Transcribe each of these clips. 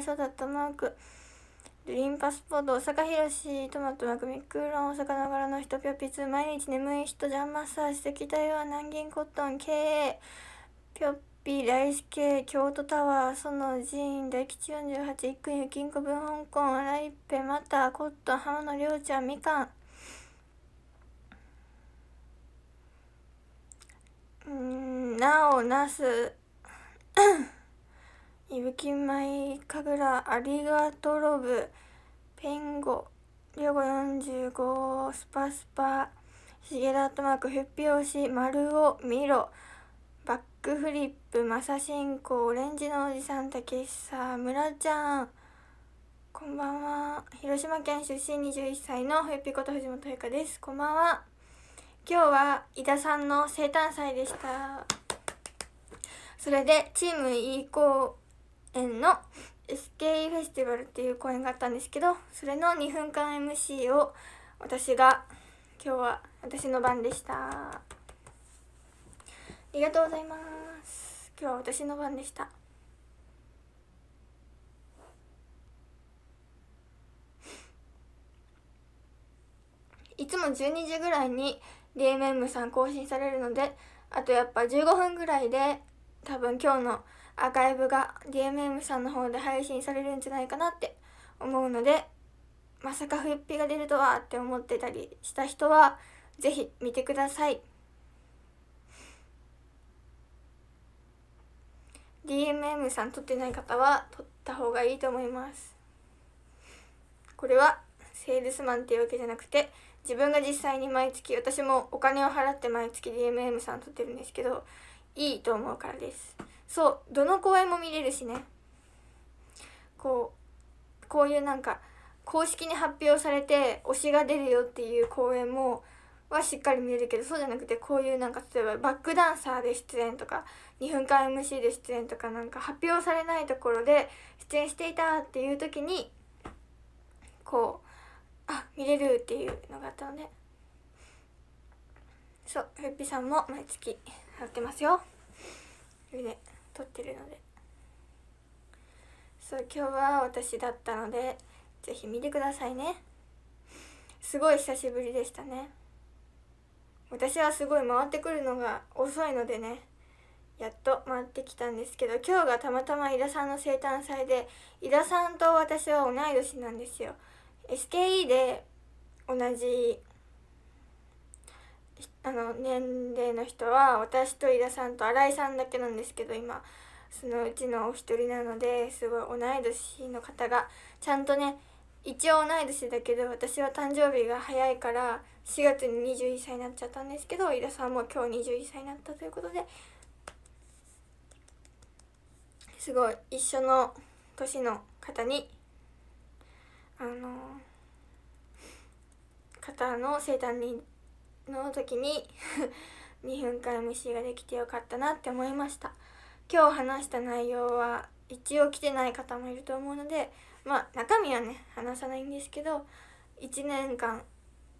最初だったマークドリームパスポート大阪広トマトマクミクロン大阪ながらの人ぴょぴつ、毎日眠い人ジャンマッサージ石台は南銀コットン経営ぴ、らいすけ、京都タワーその寺院大吉48一区ゆきんこ分香港荒いっぺまたコットン浜野りょうちゃんみかんうんなおなす伊吹舞神楽ありがとろぶペンゴ両語45スパスパし重田とまくふっぴおし丸を見ろバックフリップマサシンコオレンジのおじさんたけしさ村ちゃんこんばんは広島県出身21歳のふっぴこと藤本ゆかですこんばんは今日は伊田さんの生誕祭でしたそれでチーム E 校園の SKE フェスティバルっていう公演があったんですけどそれの2分間 MC を私が今日は私の番でしたありがとうございます今日は私の番でしたいつも12時ぐらいに DMM さん更新されるのであとやっぱ15分ぐらいで多分今日のアーカイブが DMM さんの方で配信されるんじゃないかなって思うのでまさかフッピが出るとはって思ってたりした人は是非見てください DMM さん撮ってない方は撮った方がいいと思いますこれはセールスマンっていうわけじゃなくて自分が実際に毎月私もお金を払って毎月 DMM さん撮ってるんですけどいいと思うからですそうどの公演も見れるしねこうこういうなんか公式に発表されて推しが出るよっていう公演もはしっかり見れるけどそうじゃなくてこういうなんか例えばバックダンサーで出演とか2分間 MC で出演とかなんか発表されないところで出演していたっていう時にこうあ見れるっていうのがあったのでそうふっぴさんも毎月やってますよ。ね撮ってるのでそう今日は私だったので是非見てくださいねすごい久しぶりでしたね私はすごい回ってくるのが遅いのでねやっと回ってきたんですけど今日がたまたま井田さんの生誕祭で井田さんと私は同い年なんですよ SKE で同じあの年齢の人は私と井田さんと新井さんだけなんですけど今そのうちのお一人なのですごい同い年の方がちゃんとね一応同い年だけど私は誕生日が早いから4月に21歳になっちゃったんですけど井田さんも今日21歳になったということですごい一緒の年の方にあの方の生誕にの時に2 分間 MC ができてよかったなって思いました今日話した内容は一応来てない方もいると思うのでまあ中身はね話さないんですけど1年間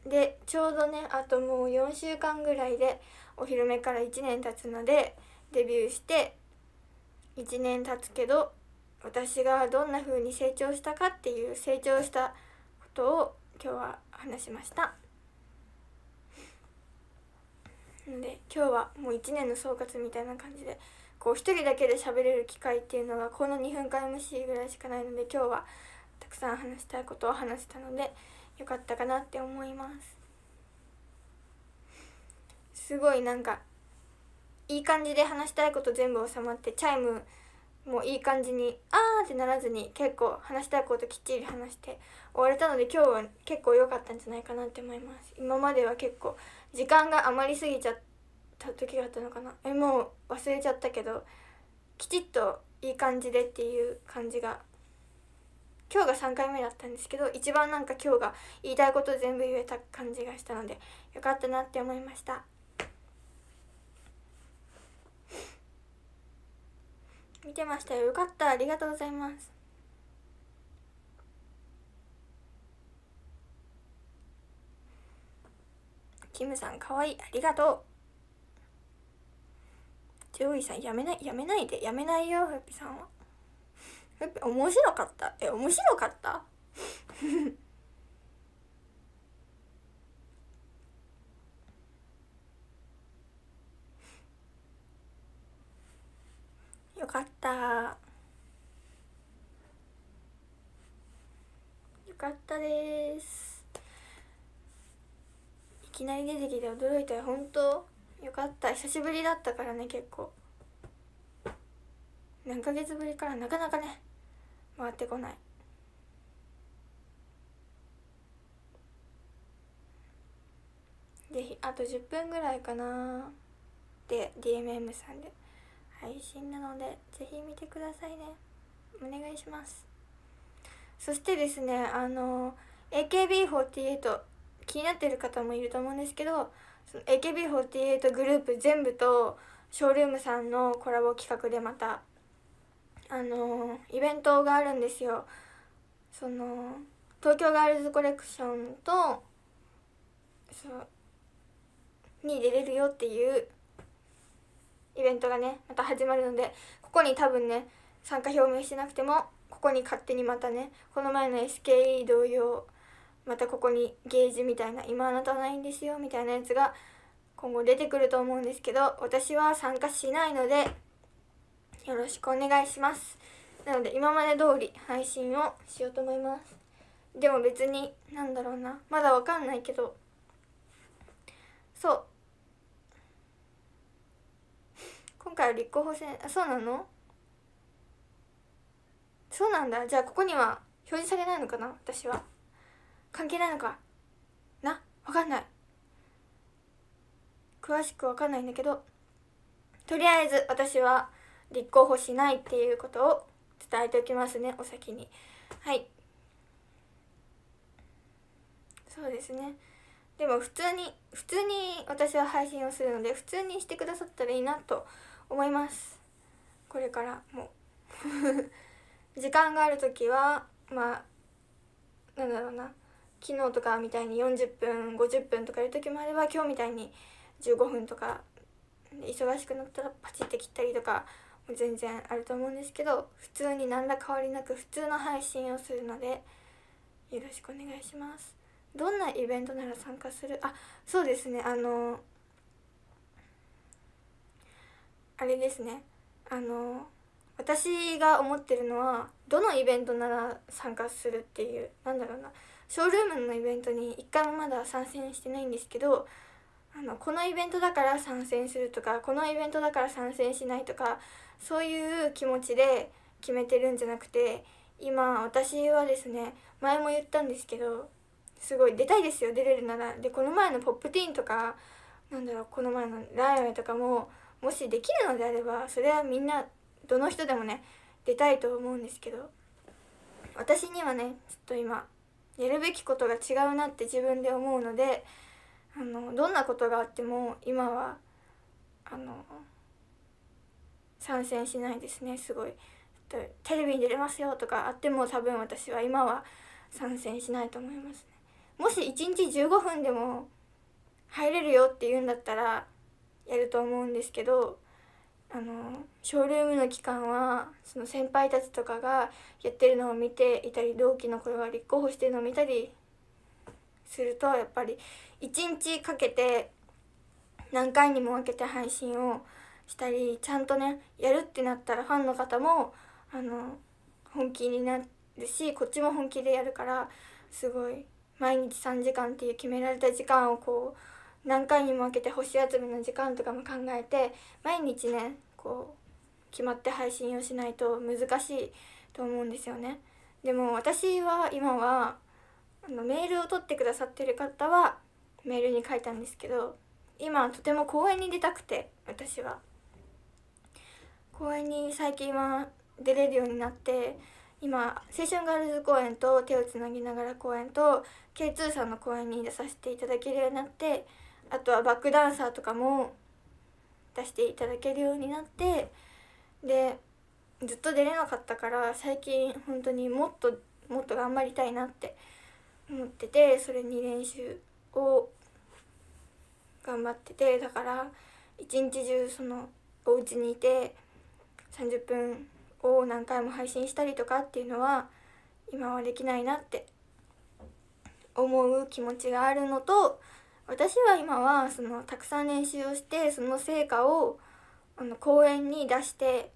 でちょうどねあともう4週間ぐらいでお披露目から1年経つのでデビューして1年経つけど私がどんな風に成長したかっていう成長したことを今日は話しました。で今日はもう1年の総括みたいな感じでこう1人だけで喋れる機会っていうのがこの2分間 MC ぐらいしかないので今日はたくさん話したいことを話したのでよかったかなって思いますすごいなんかいい感じで話したいこと全部収まってチャイムもいい感じに「あー」ってならずに結構話したいこときっちり話して終われたので今日は結構良かったんじゃないかなって思います今までは結構時間が余りすぎちゃった時があったのかなえもう忘れちゃったけどきちっといい感じでっていう感じが今日が3回目だったんですけど一番なんか今日が言いたいこと全部言えた感じがしたのでよかったなって思いました見てましたよよかったありがとうございますキムさんかわいいありがとう上位さんやめないやめないでやめないよふっぴさんはふっぴ面白かったえ面白かった よかったよかったですきなり出てきて驚いたよ本当よかった久しぶりだったからね結構何ヶ月ぶりからなかなかね回ってこないぜひあと10分ぐらいかなで DMM さんで配信なのでぜひ見てくださいねお願いしますそしてですねあの AKB48 気になってる方もいると思うんですけど AKB48 グループ全部とショールームさんのコラボ企画でまたあのイベントがあるんですよ。その東京ガールズコレクションとそうに出れるよっていうイベントがねまた始まるのでここに多分ね参加表明してなくてもここに勝手にまたねこの前の SKE 同様またここにゲージみたいな今あなたないんですよみたいなやつが今後出てくると思うんですけど私は参加しないのでよろしくお願いしますなので今まで通り配信をしようと思いますでも別になんだろうなまだわかんないけどそう今回は立候補戦あそうなのそうなんだじゃあここには表示されないのかな私は関係ないのかなわかんない詳しくわかんないんだけどとりあえず私は立候補しないっていうことを伝えておきますねお先にはいそうですねでも普通に普通に私は配信をするので普通にしてくださったらいいなと思いますこれからも 時間がある時はまあなんだろうな昨日とかみたいに40分50分とかいう時もあれば今日みたいに15分とか忙しくなったらパチって切ったりとか全然あると思うんですけど普通に何ら変わりなく普通の配信をするのでよろしくお願いしますどんなイベントなら参加するあそうですねあのあれですねあの私が思ってるのはどのイベントなら参加するっていうなんだろうなショールームのイベントに一回もまだ参戦してないんですけどあのこのイベントだから参戦するとかこのイベントだから参戦しないとかそういう気持ちで決めてるんじゃなくて今私はですね前も言ったんですけどすごい出たいですよ出れるならでこの前の「ポップティーン」とかなんだろうこの前の「ライムとかももしできるのであればそれはみんなどの人でもね出たいと思うんですけど私にはねちょっと今やるべきことが違うなって自分で思うのであのどんなことがあっても今はあの参戦しないですねすごい。テレビに出れますよとかあっても多分私は今は参戦しないと思いますね。もし1日15分でも入れるよって言うんだったらやると思うんですけどあのショールームの期間はその先輩たちとかがやってるのを見ていたり同期の頃は立候補してるのを見たりするとやっぱり1日かけて何回にも分けて配信をしたりちゃんとねやるってなったらファンの方もあの本気になるしこっちも本気でやるからすごい毎日3時間っていう決められた時間をこう何回にも分けて星集めの時間とかも考えて毎日ねこう決まって配信をしないと難しいと思うんですよね。でも私は今はあのメールを取ってくださってる方はメールに書いたんですけど今とても公園に出たくて私は公園に最近は出れるようになって今青春ガールズ公演と手をつなぎながら公演と K2 さんの公演に出させていただけるようになってあとはバックダンサーとかも出していただけるようになってでずっと出れなかったから最近本当にもっともっと頑張りたいなって思っててそれに練習を頑張っててだから一日中そのお家にいて30分を何回も配信したりとかっていうのは今はできないなって思う気持ちがあるのと私は今はそのたくさん練習をしてその成果をあの公演に出して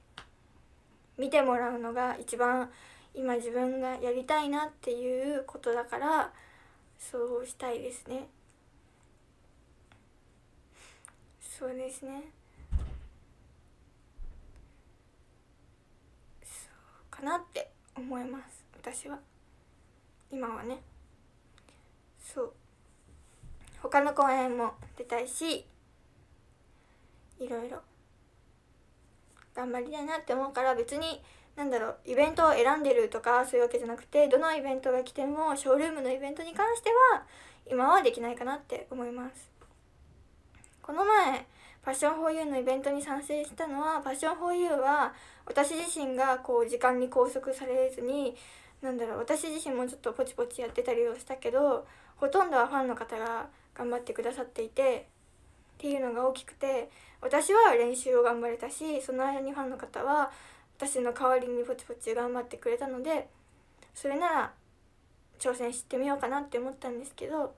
見てもらうのが一番今自分がやりたいなっていうことだからそうしたいですねそうですねそうかなって思います私は今はねそう他の公演も出たいしいろいろ頑張りたいなって思うから別になんだろうイベントを選んでるとかそういうわけじゃなくてどのイベントが来てもショールームのイベントに関しては今はできないかなって思いますこの前ファッション・フォー・ユーのイベントに賛成したのはファッション・フォー・ユーは私自身がこう時間に拘束されずになんだろう私自身もちょっとポチポチやってたりをしたけどほとんどはファンの方が頑張ってくださっていてっていうのが大きくて私は練習を頑張れたしその間にファンの方は私の代わりにポチポチ頑張ってくれたのでそれなら挑戦してみようかなって思ったんですけど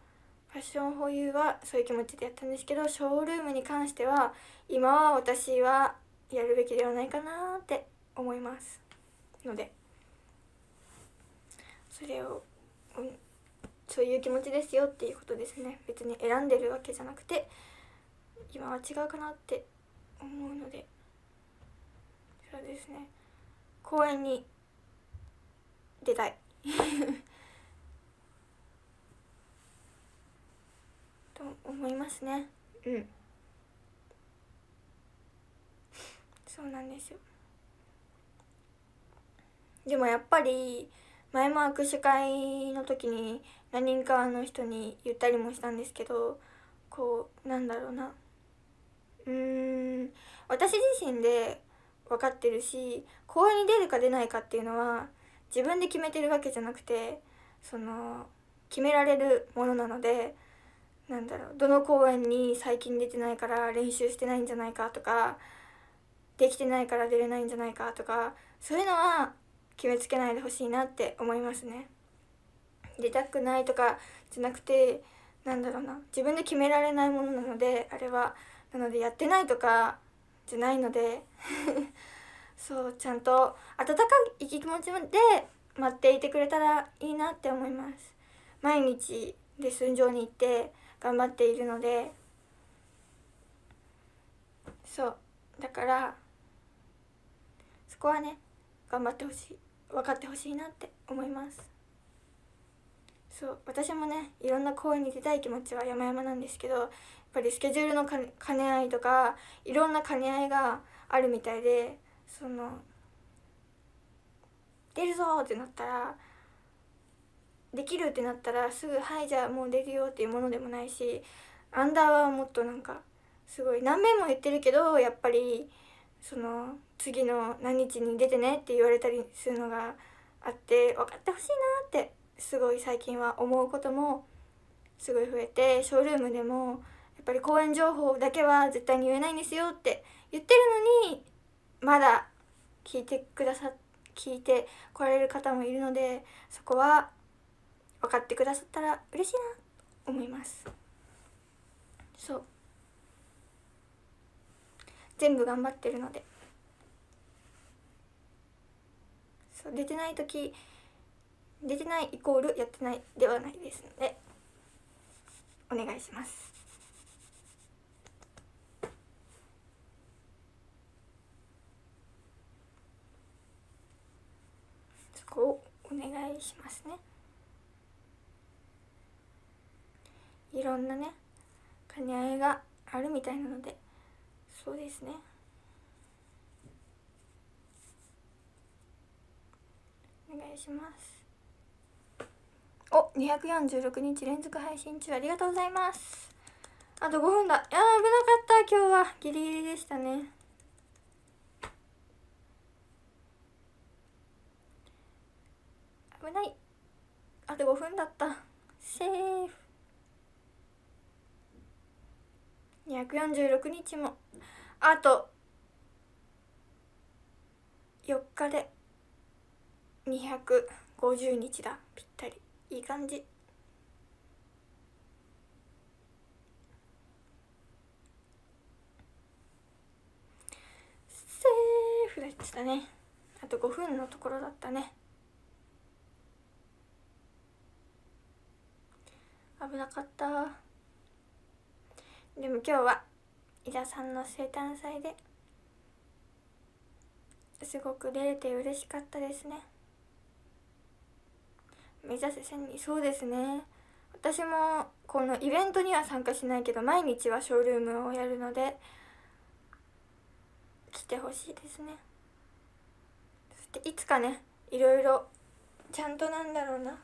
ファッション保有はそういう気持ちでやったんですけどショールームに関しては今は私はやるべきではないかなって思いますのでそれを、うんそういう気持ちですよっていうことですね別に選んでるわけじゃなくて今は違うかなって思うのでそうですね公園に出たい と思いますねうんそうなんですよでもやっぱり前も握手会の時に何人かの人に言ったりもしたんですけどこうなんだろうなうーん私自身で分かってるし公演に出るか出ないかっていうのは自分で決めてるわけじゃなくてその決められるものなのでなんだろうどの公演に最近出てないから練習してないんじゃないかとかできてないから出れないんじゃないかとかそういうのは決めつけないでほしいなって思いますね出たくないとかじゃなくてなんだろうな自分で決められないものなのであれはなのでやってないとかじゃないので そうちゃんと温かい気持ちで待っていてくれたらいいなって思います毎日レッスン場に行って頑張っているのでそうだからそこはね頑張ってほしい分かってほしいなって思いますそう私もねいろんな公演に出たい気持ちは山々なんですけどやっぱりスケジュールの兼ね合いとかいろんな兼ね合いがあるみたいでその出るぞってなったらできるってなったらすぐ「はいじゃあもう出るよ」っていうものでもないしアンダーはもっとなんかすごい何遍も言ってるけどやっぱりその次の何日に出てねって言われたりするのがあって分かってほしいなってすごい最近は思うこともすごい増えてショールームでもやっぱり公演情報だけは絶対に言えないんですよって言ってるのにまだ聞いてくださ聞いてこられる方もいるのでそこは分かってくださったら嬉しいなと思いますそう全部頑張ってるのでそう出てない時出てないイコールやってないではないですのでお願いします。そこをお願いしますね。いろんなね兼ね合いがあるみたいなのでそうですね。願いしますお246日連続配信中ありがとうございますあと5分だいや危なかった今日はギリギリでしたね危ないあと5分だったセーフ246日もあと4日で250日だぴったりいい感じセーフでしたねあと5分のところだったね危なかったでも今日は伊田さんの生誕祭ですごく出れて嬉しかったですね目指せ1000人そうですね私もこのイベントには参加しないけど毎日はショールームをやるので来てほしいですねそしていつかねいろいろちゃんとなんだろうな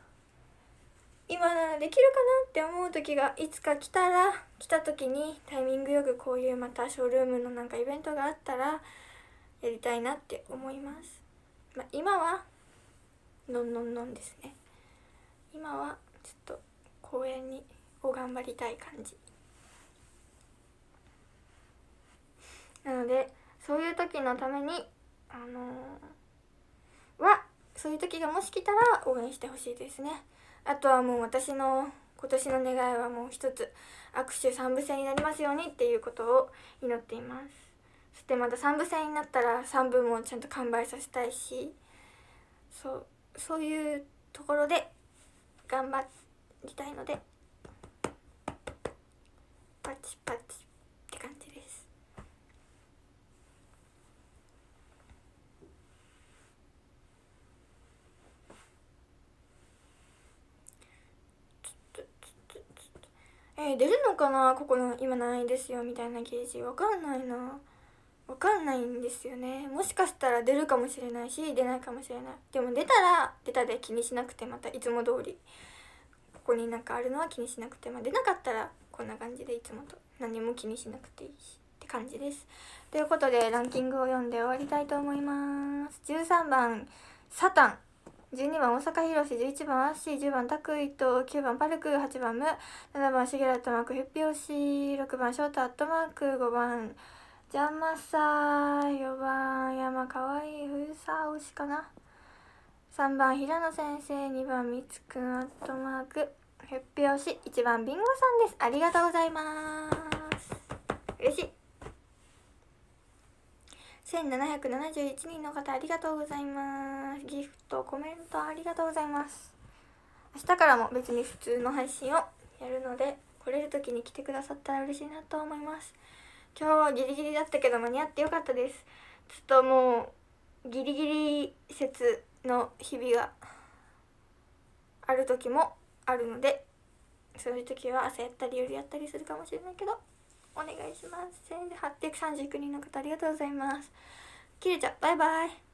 今ならできるかなって思う時がいつか来たら来た時にタイミングよくこういうまたショールームのなんかイベントがあったらやりたいなって思います、まあ、今はのんのんのんですね今はちょっと公演にを頑張りたい感じなのでそういう時のためにあのー、はそういう時がもし来たら応援してほしいですねあとはもう私の今年の願いはもう一つ握手三部制になりますようにっていうことを祈っていますそしてまた三部制になったら三部もちゃんと完売させたいしそうそういうところで頑張りたいのでパチパチって感じですえー、出るのかなここの今ないですよみたいなゲージわかんないな。分かんないんですよねもしかしたら出るかもしれないし出ないかもしれないでも出たら出たで気にしなくてまたいつも通りここになんかあるのは気にしなくて、まあ、出なかったらこんな感じでいつもと何も気にしなくていいしって感じですということでランキングを読んで終わりたいと思います13番サタン12番大阪ひろし11番アッシー10番タクイと9番パルク8番ム7番シゲラットマークヒュッピオシ6番ショートアットマーク5番ジャマー4番山かわいい藤沢推しかな3番平野先生2番みつくんアットマークへっぴよし1番ビンゴさんですありがとうございます嬉しい1771人の方ありがとうございますギフトコメントありがとうございます明日からも別に普通の配信をやるので来れる時に来てくださったら嬉しいなと思います今日はギリギリだったけど間に合ってよかったですちょっともうギリギリ説の日々がある時もあるのでそういう時は朝やったり夜やったりするかもしれないけどお願いします1839人の方ありがとうございます切れちゃうバイバイ